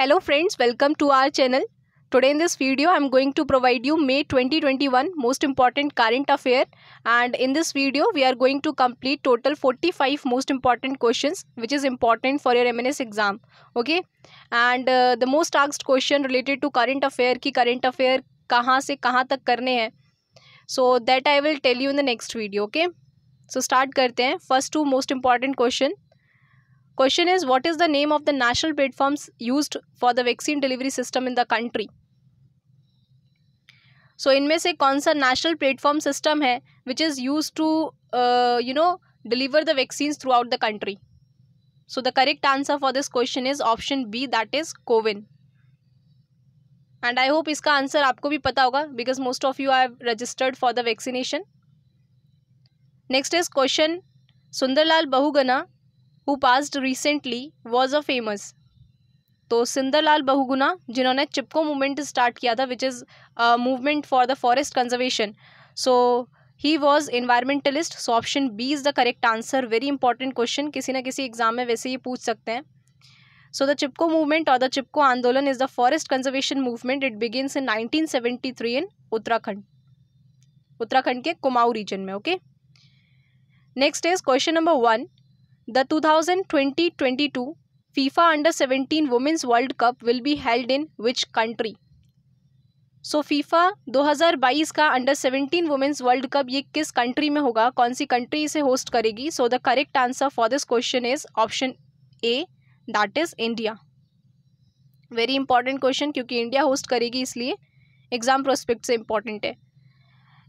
Hello friends welcome to our channel today in this video I am going to provide you May 2021 most important current affair and in this video we are going to complete total 45 most important questions which is important for your MNS exam okay and the most asked question related to current affair की current affair कहाँ से कहाँ तक करने हैं so that I will tell you in the next video okay so start करते हैं first two most important question Question is what is the name of the national platforms used for the vaccine delivery system in the country? So in may say concern national platform system hai, which is used to uh, you know deliver the vaccines throughout the country. So the correct answer for this question is option B that is Covin. And I hope iska answer aapko bhi pata hoga because most of you have registered for the vaccination. Next is question Sundarlal Bahugana who passed recently was a famous तो सिंदरलाल बहुगुना जिन्होंने Chipko movement start किया था which is movement for the forest conservation so he was environmentalist so option B is the correct answer very important question किसी ना किसी exam में वैसे ही पूछ सकते हैं सो द चिपको मूवमेंट और द चिपको आंदोलन is the forest conservation movement it begins in nineteen seventy three in Uttarakhand Uttarakhand के कुमाऊ रीजन में okay next is question number one twenty 2020-22 FIFA under 17 women's world cup will be held in which country so FIFA 2022 का under 17 women's world cup ये किस country में होगा कौन सी country इसे host करेगी so the correct answer for this question is option A that is India very important question क्योंकि India host करेगी इसलिए एग्जाम प्रोस्पेक्ट से इंपॉर्टेंट है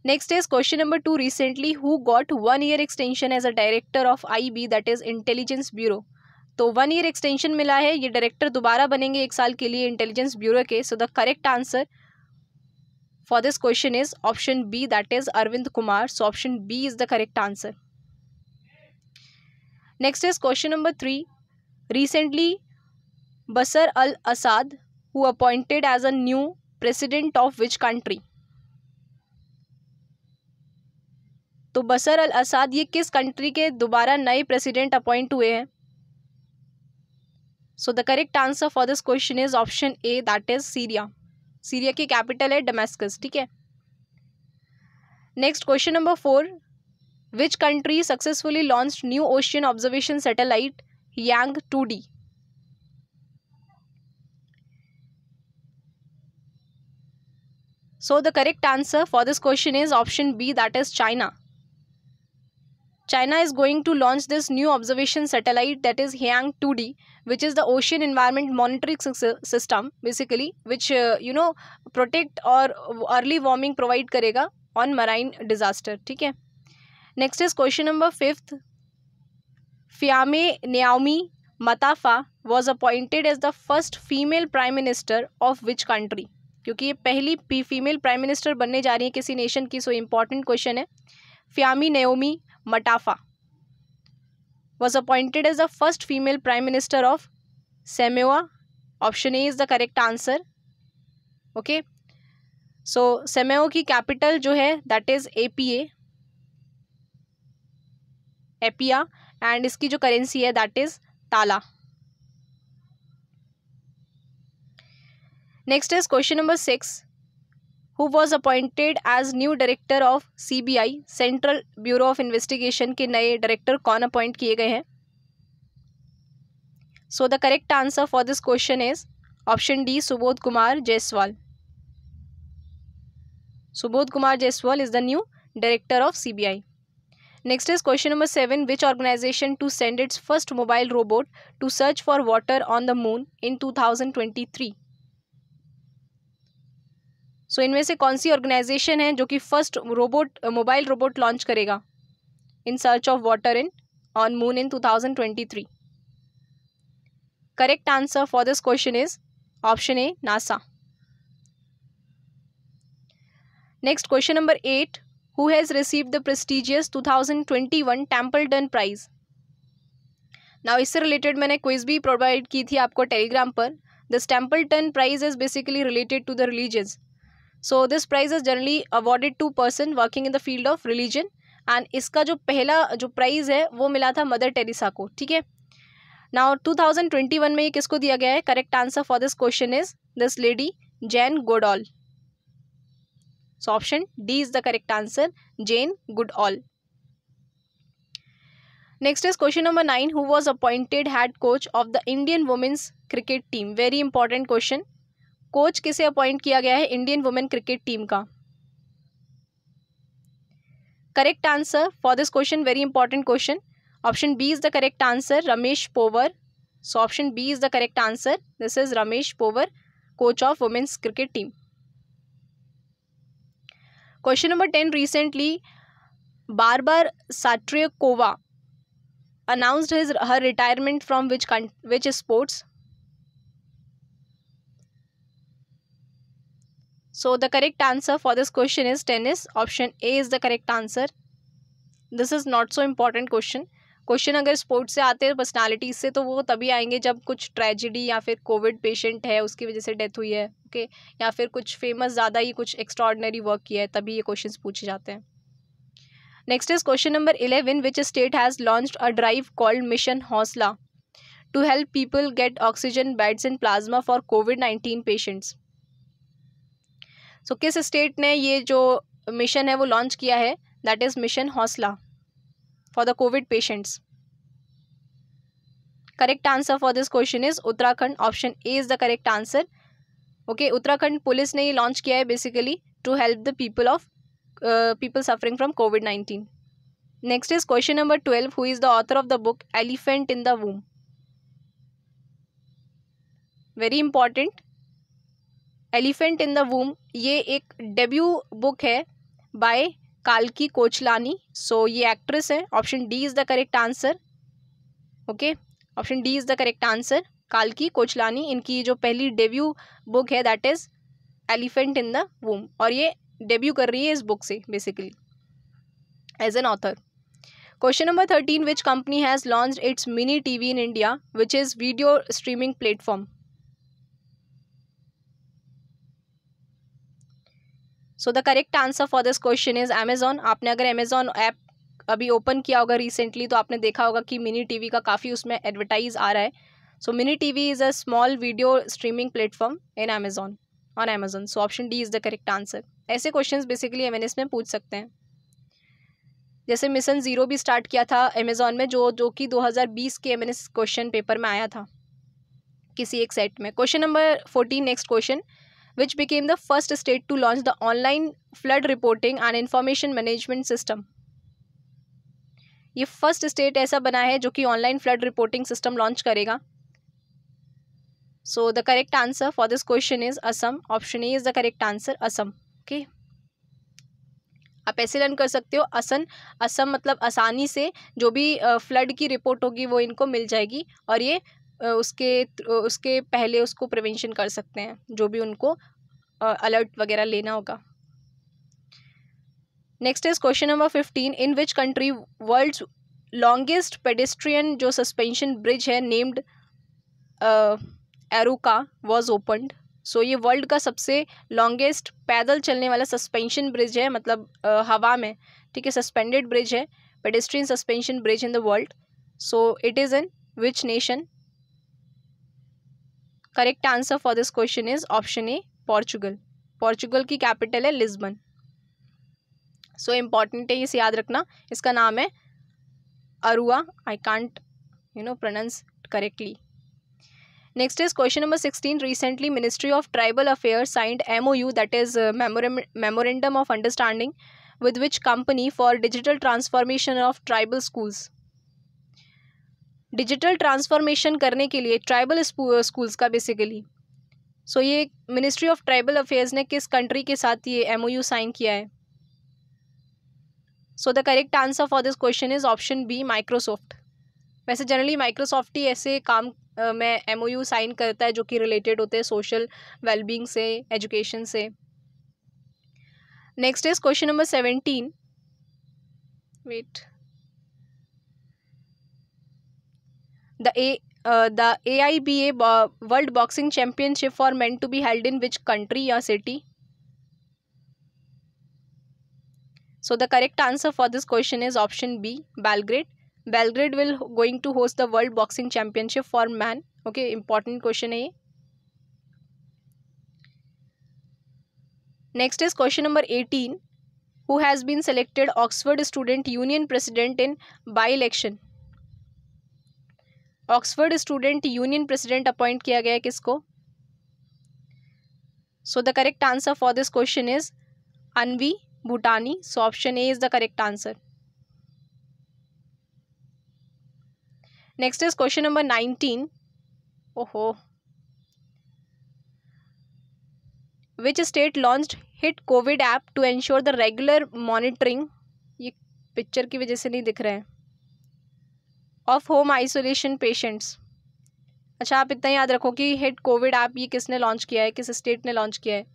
next is question number two recently who got one year extension as a director of I B that is intelligence bureau तो one year extension मिला है ये director दोबारा बनेंगे एक साल के लिए इंटेलिजेंस ब्यूरो के so the correct answer for this question is option B that is Arvind Kumar so option B is the correct answer next is question number three recently Bashar al Assad who appointed as a new president of which country तो Bashar al असाद ये किस country के दोबारा नए president appoint हुए हैं so the correct answer for this question is option A that is Syria Syria की capital है डोमेस्कस ठीक है next question number four which country successfully launch new ocean observation satellite Yang two D so the correct answer for this question is option B that is China China is going to launch this new observation satellite that is Heiang 2D, which is the ocean environment monitoring system, basically, which uh, you know protect or early warming provide करेगा on marine disaster. ठीक है Next is question number fifth. Fiame Naomi Matafa was appointed as the first female prime minister of which country? क्योंकि ये पहली female prime minister बनने जा रही है किसी नेशन की सो इम्पॉर्टेंट क्वेश्चन है Fiame Naomi Mataafa was appointed as the first female prime minister of Samoa option A is the correct answer okay so Samoa की कैपिटल जो है that is Apia Apia and इसकी जो currency है that is tala next is question number six who was appointed as new director of CBI central bureau of investigation के नए director कौन appoint किए गए हैं so the correct answer for this question is option D Subodh Kumar Jaiswal Subodh Kumar Jaiswal is the new director of CBI next is question number seven which organisation to send its first mobile robot to search for water on the moon in two thousand twenty three so so, इनमें से कौन सी organisation है जो कि first robot mobile robot launch करेगा in search of water in on moon in 2023 correct answer for this question is option A NASA next question number eight who has receive the prestigious 2021 Templeton prize now इससे related मैंने quiz भी provide की थी आपको Telegram पर this ton prize is basically related to the religions so this prize is generally awarded to person working in the field of religion and इसका जो पहला जो प्राइज़ है वो मिला था मदर टेरिसा को ठीक है नाउ वन में ये किसको दिया गया है correct answer for this question is this lady Jane Goodall so option D is the correct answer Jane Goodall next is question number nine who was appointed head coach of the Indian women's cricket team very important question coach किसे appoint किया गया है Indian women cricket team का correct answer for this question very important question option B is the correct answer Ramesh Powar so option B is the correct answer this is Ramesh Powar coach of women's cricket team question number ten recently Barbora Strycova his her retirement from which count which sports So the correct answer for this question is tennis. Option A is the correct answer. This is not so important question question अगर sports से आते हैं personalities से तो वो तभी आएंगे जब कुछ ट्रेजिडी या फिर कोविड पेशेंट है उसकी वजह से डेथ हुई है ओके okay? या फिर कुछ फेमस ज़्यादा ही कुछ एक्स्ट्रॉर्डनरी वर्क किया है तभी ये क्वेश्चन पूछे जाते हैं next is question number eleven which state has launch a drive called mission Hausla to help people get oxygen beds and plasma for COVID nineteen patients so किस स्टेट ने ये जो मिशन है वो लॉन्च किया है that is mission Hausla for the COVID patients correct answer for this question is Uttarakhand option A is the correct answer okay Uttarakhand police ने ये लॉन्च किया है basically to help the people of people suffering from COVID nineteen next is question number twelve who is the author of the book elephant in the womb very important elephant in the womb ये एक debut book है by कालकी Koechlin so ये actress है option D is the correct answer okay option D is the correct answer कालकी Koechlin इनकी जो पहली डेब्यू बुक है that is elephant in the womb और ये डेब्यू कर रही है इस बुक से basically as an author question number thirteen which company has launch its mini TV in India which is video streaming platform so the correct answer for this question is Amazon आपने अगर Amazon app अभी open किया होगा recently तो आपने देखा होगा कि मिनी टीवी का काफ़ी उसमें एडवर्टाइज आ रहा है so mini TV is a small video streaming platform in Amazon on Amazon so option D is the correct answer ऐसे क्वेश्चन बेसिकली एम में पूछ सकते हैं जैसे मिशन ज़ीरो भी स्टार्ट किया था अमेजोन में जो जो कि 2020 के एम क्वेश्चन पेपर में आया था किसी एक सेट में question number fourteen next question which became the first state to launch the online flood reporting and information management system ये फर्स्ट स्टेट ऐसा बना है जो कि online flood reporting system launch करेगा so the correct answer for this question is Assam option A is the correct answer Assam okay आप ऐसे learn कर सकते हो असन असम मतलब आसानी से जो भी फ्लड की रिपोर्ट होगी वो इनको मिल जाएगी और ये उसके उसके पहले उसको प्रिवेंशन कर सकते हैं जो भी उनको अलर्ट वगैरह लेना होगा next is question number fifteen in which country world longest pedestrian जो सस्पेंशन ब्रिज है named Arouca was opened so ये वर्ल्ड का सबसे लॉन्गेस्ट पैदल चलने वाला सस्पेंशन ब्रिज है मतलब uh, हवा में ठीक है सस्पेंडेड ब्रिज है pedestrian suspension bridge in the world so it is in which nation correct answer for this question is option A Portugal Portugal की कैपिटल है लिस्बन सो इम्पॉर्टेंट है इसे याद रखना इसका नाम है Arouca I can't you know pronounce correctly next is question number sixteen recently ministry of tribal affair signed M O U that is memorandum of understanding with which company for digital transformation of tribal schools digital transformation करने के लिए tribal schools का basically so so, ये ministry of tribal affairs ने किस country के साथ ये एम साइन किया है so the correct answer for this question is option B Microsoft वैसे जनरली माइक्रोसॉफ्ट ही ऐसे काम में एम साइन करता है जो कि रिलेटेड होते हैं सोशल वेलबींग से एजुकेशन से next is question number seventeen wait the a uh, the AIBA Bo World Boxing Championship for men to be held in which country or city? So the correct answer for this question is option B, Belgrade. Belgrade will going to host the World Boxing Championship for men. Okay, important question A. Next is question number 18. Who has been selected Oxford Student Union President in by-election? Oxford student union president appoint किया गया किसको so the correct answer for this question is Anvi Bhutani so option A is the correct answer next is question number nineteen ओहो which state launch hit covid app to ensure the regular monitoring ये picture की वजह से नहीं दिख रहे हैं of home isolation patients अच्छा आप इतना याद रखो कि हिट कोविड ऐप ये किसने लॉन्च किया है किस स्टेट ने लॉन्च किया है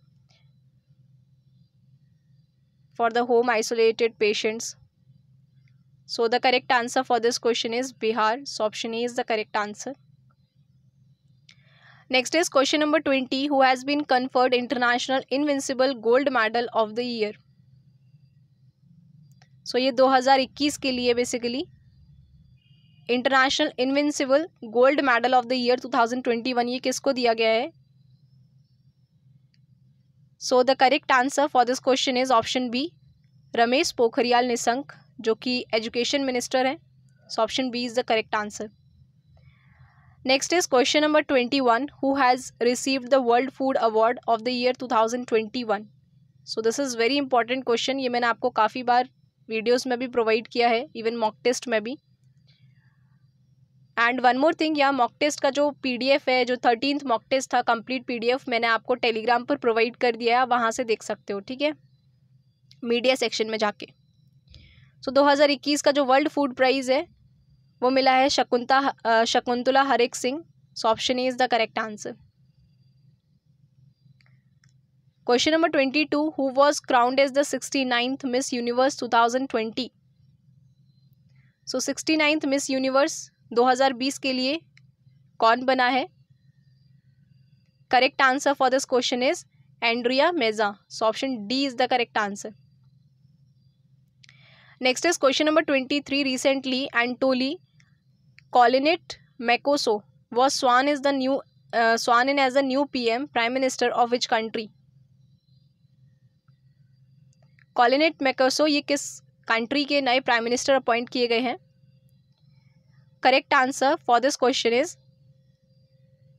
for the home isolated patients so the correct answer for this question is Bihar so option A is the correct answer next is question number twenty who has been conferred international invincible gold medal of the year so ये दो हजार इक्कीस के लिए basically international invincible gold medal of the year 2021 ये किसको दिया गया है so the correct answer for this question is option B Ramesh Pokhriyal Nishank जो कि एजुकेशन मिनिस्टर हैं so option B is the correct answer next is question number twenty one who has received the world food award of the year two thousand twenty one so this is very important question ये मैंने आपको काफ़ी बार videos में भी provide किया है even mock test में भी एंड वन मोर थिंग यहाँ मॉक टेस्ट का जो पीडीएफ है जो थर्टीन मॉक टेस्ट था कंप्लीट पीडीएफ मैंने आपको टेलीग्राम पर प्रोवाइड कर दिया है वहाँ से देख सकते हो ठीक है मीडिया सेक्शन में जाके सो so, 2021 का जो वर्ल्ड फूड प्राइज़ है वो मिला है Shakunta Shakuntala Harak Singh so option is the correct answer question number twenty two who was crowned as the sixty ninth Miss Universe two thousand twenty so sixty ninth Miss Universe 2020 के लिए कौन बना है correct answer for this question is Andrea Meza so option D is the correct answer next is question number twenty three recently Anatole Collinet Makosso was sworn is the new sworn in as a new P M prime minister of which country Collinet Makosso ये किस country के नए prime minister appoint किए गए हैं correct answer for this question is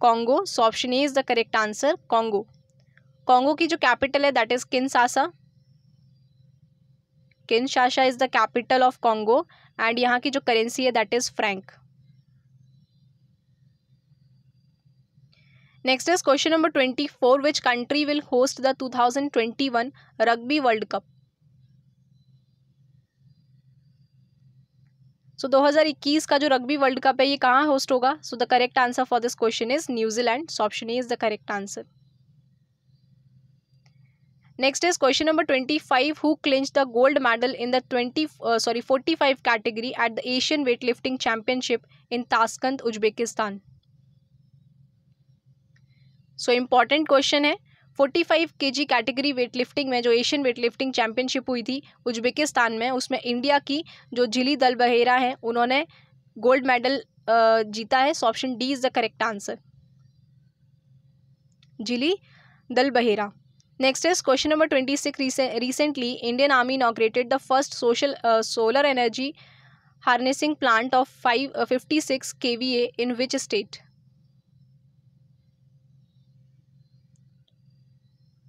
Congo so option A is the correct answer Congo Congo की जो capital है that is Kinshasa Kinshasa is the capital of Congo and यहाँ की जो करेंसी है that is franc next is question number twenty four which country will host the two thousand twenty one rugby world cup so so, 2021 का जो rugby world cup है ये कहाँ host होगा so the correct answer for this question is New Zealand so option A is the correct answer next is question number twenty five who clinch the gold medal in the twenty sorry forty five category at the Asian weight lifting championship in Tashkent Uzbekistan so important question है forty five K G category weight lifting में जो Asian weight lifting championship हुई थी Uzbekistan में उसमें India की जो जिली दल बहेरा हैं उन्होंने गोल्ड मेडल जीता है so option D is the correct answer Jhilli Dalabehera next is question number twenty six recently Indian army inaugurated the first social solar energy harnessing plant of five fifty six K V A in which state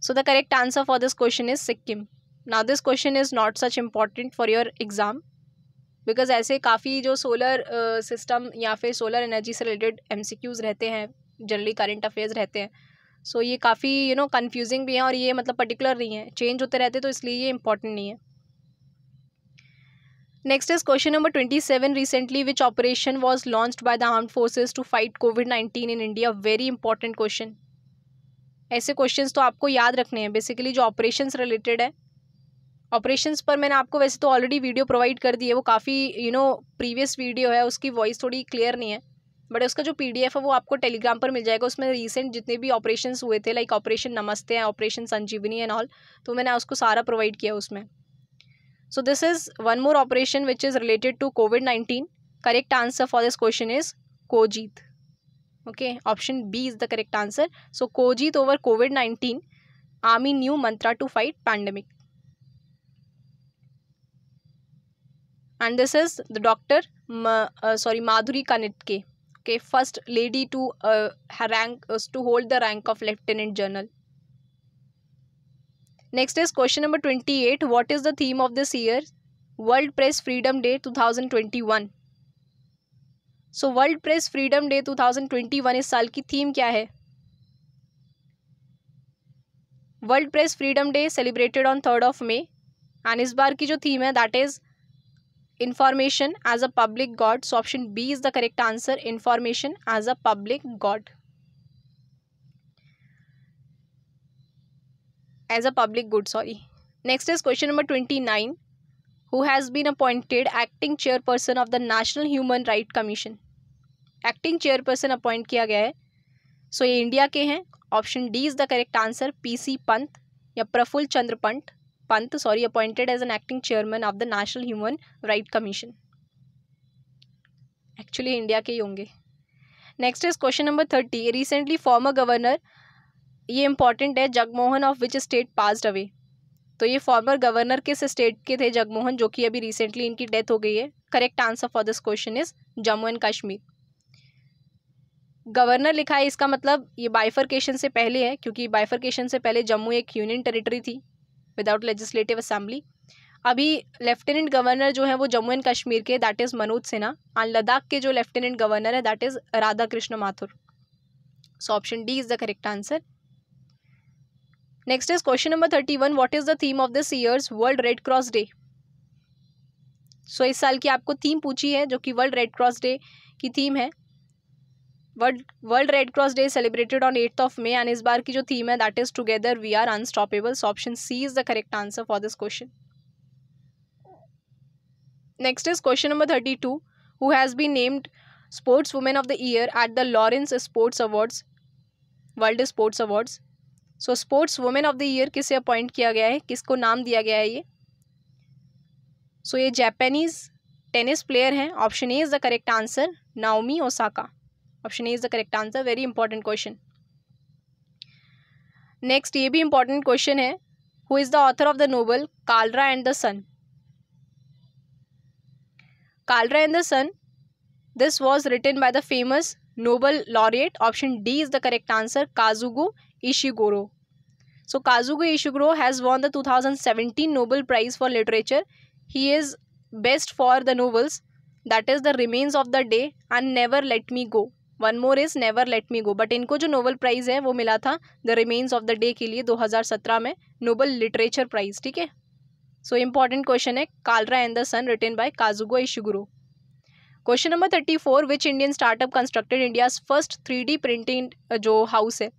so the correct answer for this question is Sikkim now this question is not such important for your exam because ऐसे काफ़ी जो solar system uh, या फिर solar energy से related एम रहते हैं generally current affairs रहते हैं सो so, ये काफ़ी यू नो कन्फ्यूजिंग भी हैं और ये मतलब पर्टिकुलर नहीं है चेंज होते रहते तो इसलिए ये इंपॉर्टेंट नहीं है next is question number twenty seven recently which operation was launch by the arm forces to fight covid nineteen in India very important question ऐसे क्वेश्चन तो आपको याद रखने हैं बेसिकली जो ऑपरेशन रिलेटेड है ऑपरेशन पर मैंने आपको वैसे तो ऑलरेडी वीडियो प्रोवाइड कर दी है वो काफ़ी यू नो प्रीवियस वीडियो है उसकी वॉइस थोड़ी क्लियर नहीं है बट उसका जो पीडीएफ है वो आपको टेलीग्राम पर मिल जाएगा उसमें रिसेंट जितने भी ऑपरेशन हुए थे लाइक ऑपरेशन नमस्ते हैं ऑपरेशन संजीवनी एंड ऑल तो मैंने उसको सारा प्रोवाइड किया उसमें so this is one more operation which is related to covid nineteen correct answer for this question is Cojeet okay option B is the correct answer so Cojeet over covid nineteen army new mantra to fight pandemic and this is the doctor sorry Madhuri का के okay first lady to rank to hold the rank of lieutenant general next is question number twenty eight what is the theme of this year world press freedom day two thousand twenty one so world press freedom day 2021 इस साल की थीम क्या है world press freedom day celebrated on third of May and इस बार की जो थीम है that is information as a public god so option B is the correct answer information as a public god as a public good sorry next is question number twenty nine who has been appointed acting chairperson of the National Human Right Commission. Acting chairperson appoint किया गया है सो so, ये India के हैं option D is the correct answer PC Pant या Prafulla Chandra Pant Pant sorry appointed as an acting chairman of the national human right commission actually India के ही होंगे next is question number thirty recently former governor ये important है Jagmohan of which state passed away तो ये former governor किस state के थे जगमोहन जो कि अभी रिसेंटली इनकी डेथ हो गई है correct answer for this question is Jammu and Kashmir governor लिखा है इसका मतलब ये बाइफरकेशन से पहले है क्योंकि बाइफरकेशन से पहले जम्मू एक यूनियन टेरिटरी थी विदाउट लेजिस्लेटिव असेंबली अभी लेफ्टिनेंट गवर्नर जो है वो जम्मू एंड कश्मीर के that is Manoj Sinha and Ladakh के जो लेफ्टिनेंट गवर्नर है that is Radha Krishna Mathur so option D is the correct answer next is question number thirty one what is the theme of this year's world red cross day so इस साल की आपको theme पूछी है जो कि वर्ल्ड रेड क्रॉस डे की theme है world world red cross day celebrated on eighth of May and इस बार की जो थीम है that is together we are unstoppable so option C is the correct answer for this question next is question number thirty two who has been named sports women of the year at the Laureus sports awards world sports awards so sports women of the year किसे appoint किया गया है किसको नाम दिया गया है ये सो so, ये जैपनीज टेनिस प्लेयर हैं option A is the correct answer Naomi Osaka option A is the correct answer very important question next ये भी इंपॉर्टेंट क्वेश्चन है who is the author of the novel Klara and the Sun Klara and the Sun this was written by the famous Nobel laureate option D is the correct answer काजुगो इशिगोरो so has won the two thousand 2017 Nobel prize for literature he is best for the novels that is the remains of the day and never let me go one more is never let me go but इनको जो Nobel prize है वो मिला था the remains of the day के लिए 2017 में Nobel literature price ठीक है सो इम्पॉर्टेंट क्वेश्चन है Klara and the Sun written by Kazuo Ishiguro question number thirty four which Indian startup constructed India's first three D printing जो house है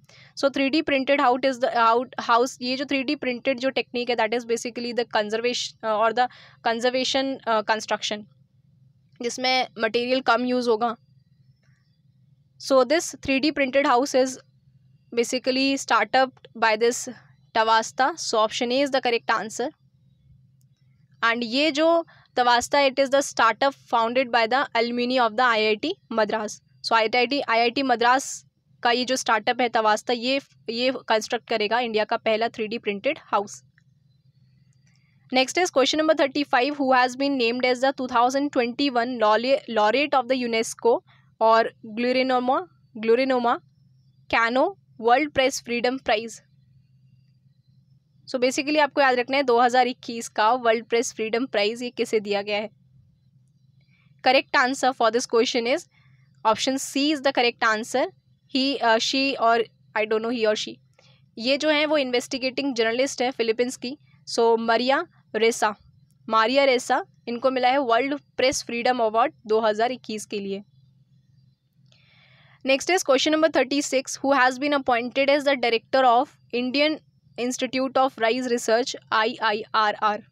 so three D printed house is the out house ये जो three D printed जो technique है that is basically the conservation और the conservation construction जिसमें material कम use होगा so this three D printed house is basically startup by this टवास्ता so option A is the correct answer and ये जो Tavasta, it is the startup founded by the alumni of the IIT Madras. So IIT IIT Madras का ये जो startup है तवास्ता ये ये construct करेगा India का पहला three D printed house next is question number thirty five who has been named as the two thousand twenty one laureate of the UNESCO और Guillermo Guillermo Cano world press freedom prize so so basically आपको याद रखना है 2021 का world press freedom price ये किसे दिया गया है correct answer for this question is option C is the correct answer he she और आई डोंट नो ही और शी ये जो है वो इन्वेस्टिगेटिंग जर्नलिस्ट है फिलीपींस की सो मरिया रेसा मारिया रेसा इनको मिला है वर्ल्ड प्रेस फ्रीडम अवार्ड 2021 के लिए next is question number thirty six who has been appointed as the director of Indian institute of rice research I I R R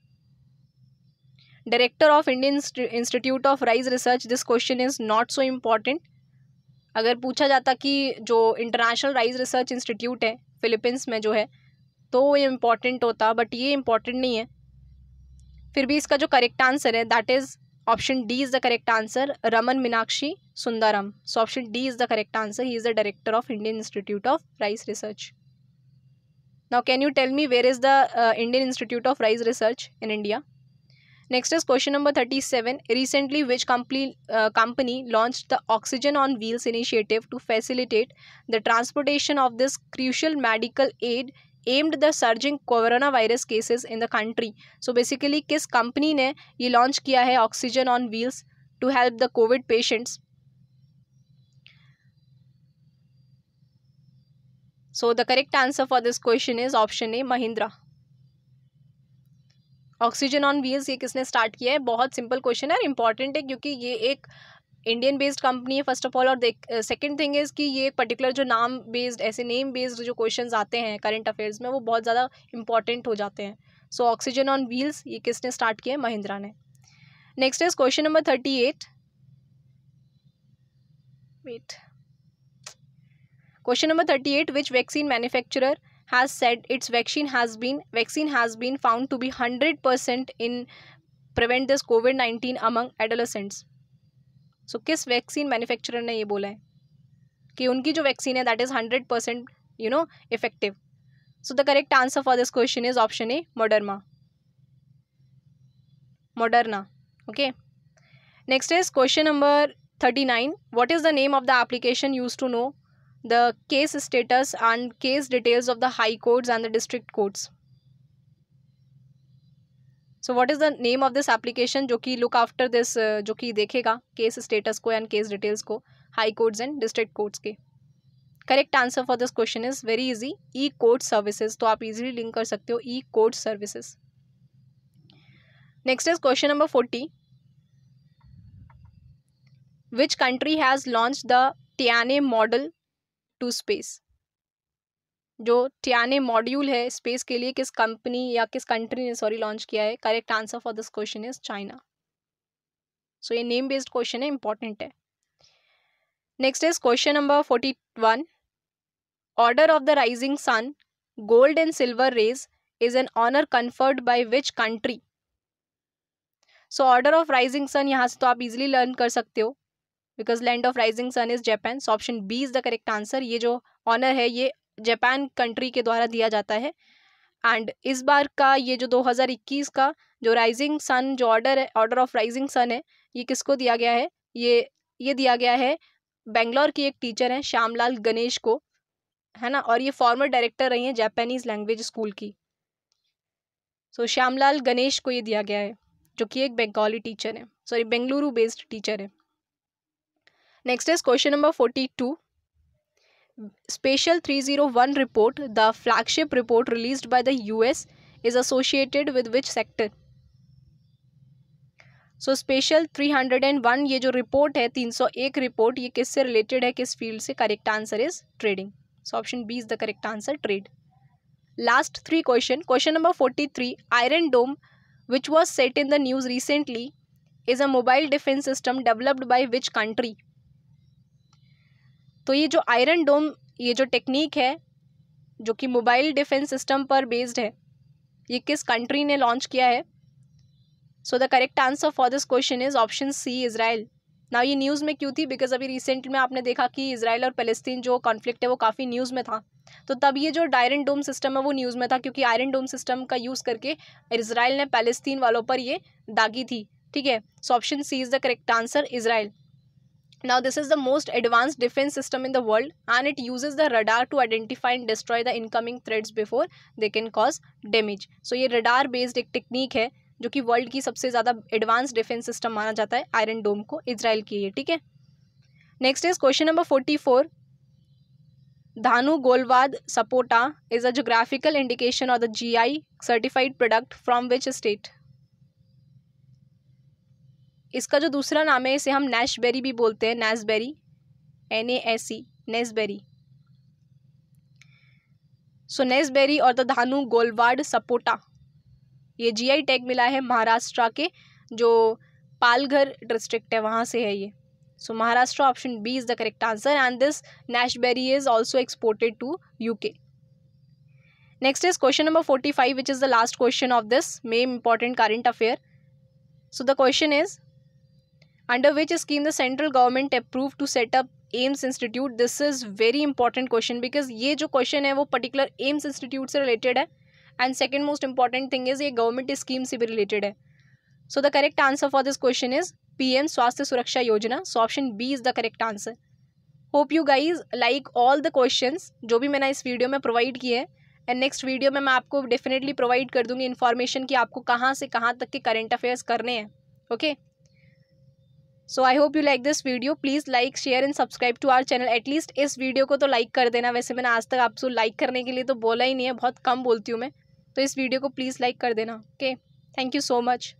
director of Indian institute of rice research this question is not so important अगर पूछा जाता कि जो international rice research institute है Philippines में जो है तो वो इम्पॉर्टेंट होता बट ये इम्पॉर्टेंट नहीं है फिर भी इसका जो करेक्ट आंसर है that is option D is the correct answer Raman Meenakshi Sundaram so option D is the correct answer he is the director of Indian institute of rice research Now can you tell me where is the uh, Indian Institute of Rice Research in India? Next is question number 37. Recently, which company, uh, company launched the Oxygen on Wheels initiative to facilitate the transportation of this crucial medical aid aimed the surging coronavirus cases in the country? So basically, किस company ने ये launch kia hai Oxygen on Wheels to help the COVID patients? So the correct answer for this question is option A Mahindra oxygen on wheels ये किसने start किया है बहुत simple question है और है क्योंकि ये एक इंडियन बेस्ड कंपनी है फर्स्ट ऑफ ऑल और सेकेंड थिंग इज़ कि ये पर्टिकुलर जो नाम बेस्ड ऐसे नेम बेस्ड जो क्वेश्चंस आते हैं करंट अफेयर्स में वो बहुत ज़्यादा इंपॉर्टेंट हो जाते हैं सो ऑक्सीजन ऑन व्हील्स ये किसने स्टार्ट किया है महिंद्रा ने next is question number thirty eight wait question thirty eight which vaccine vaccine has said its vaccine has been vaccine has been found to be hundred percent in prevent this COVID nineteen among adolescents so किस vaccine manufacturer ने ये बोला है कि उनकी जो vaccine है that is hundred percent you know effective so the correct answer for this question is option A Moderna Moderna okay next is question number thirty nine what is the name of the application use to know the case status and case details of the high courts and the district courts so what is the name of this application जो कि look after this जो कि देखेगा case status को and case details को high courts and district courts के correct answer for this question is very easy E court services तो आप इजीली लिंक कर सकते हो E court services next is question number forty which country has launch the Tianhe model to space जो टियाने module है space के लिए किस कंपनी या किस कंट्री ने सॉरी लॉन्च किया है correct answer for this question is China so ये नेम बेस्ड क्वेश्चन है इंपॉर्टेंट है next is question number forty one order of the rising sun gold and silver rays is an honour conferred by which country so order of rising sun यहाँ से तो आप easily learn कर सकते हो because land of rising sun is Japan so option B is the correct answer ये जो honour है ये जापान कंट्री के द्वारा दिया जाता है एंड इस बार का ये जो 2021 का जो राइजिंग सन जो ऑर्डर है ऑर्डर ऑफ राइजिंग सन है ये किसको दिया गया है ये ये दिया गया है बेंगलोर की एक टीचर हैं श्यामलाल गणेश को है ना और ये फॉर्मर डायरेक्टर रही हैं जापानीज लैंग्वेज स्कूल की सो so, श्यामलाल गणेश को ये दिया गया है जो कि एक बंगाली टीचर है सॉरी बेंगलुरु बेस्ड टीचर है Next is question number 42. Special 301 report, the flagship report released by the US is associated with which sector? So special 301, ye jo report hai, 301 report, ye kis related hai, kis field se? Correct answer is trading. So option B is the correct answer, trade. Last three question, question number 43, Iron Dome, which was set in the news recently, is a mobile defense system developed by which country? तो ये जो iron डोम ये जो technique है जो कि mobile defence system पर based है ये किस कंट्री ने लॉन्च किया है so the correct answer for this question is option C Israel ना ये न्यूज़ में क्यों थी बिकॉज अभी रिसेंट में आपने देखा कि इसराइल और फलस्तीन जो कॉन्फ्लिक्ट है वो काफ़ी न्यूज़ में था तो तब ये जो डायरन डोम सिस्टम है वो न्यूज़ में था क्योंकि आयरन डोम सिस्टम का यूज़ करके इसराइल ने फलस्तीन वालों पर ये दागी थी ठीक है so option C is the correct answer Israel Now this is the most advanced defense system in the world and it uses the radar to identify and destroy the incoming threats before they can cause damage. So ये radar based एक technique है जो कि world की सबसे ज़्यादा advanced defense system माना जाता है iron dome को israel की है ठीक है next is question number forty four Dahanu Gholvad sapota is a geographical indication of the G I certified product from which state इसका जो दूसरा नाम है इसे हम नेशबेरी भी बोलते हैं naseberry N A S E e, naseberry so naseberry और द धानु गोलवाड सपोटा ये जीआई टैग मिला है महाराष्ट्र के जो पालघर डिस्ट्रिक्ट है वहाँ से है ये सो Maharashtra option B is the correct answer and this naseberry is also exported to UK next is question number forty five which is the last question of this मेम important current affair so the question is under which scheme the central government approved to set up AIIMS institute this is very important question because ये जो question है वो particular AIIMS institute से related है and second most important thing is ये government scheme से भी related है so the correct answer for this question is P M Swasthya Suraksha Yojana so option B is the correct answer hope you guys like all the question जो भी मैंने इस video में provide किए हैं एंड नेक्स्ट वीडियो में मैं आपको डेफिनेटली प्रोवाइड कर दूंगी इन्फॉर्मेशन कि आपको कहाँ से कहाँ तक के करेंट अफेयर्स करने हैं okay okay? So I hope you like this video please like share and subscribe to our channel at least इस वीडियो को तो लाइक कर देना वैसे मैंने आज तक आपसे लाइक करने के लिए तो बोला ही नहीं है बहुत कम बोलती हूँ मैं तो इस वीडियो को प्लीज़ लाइक कर देना okay thank you so much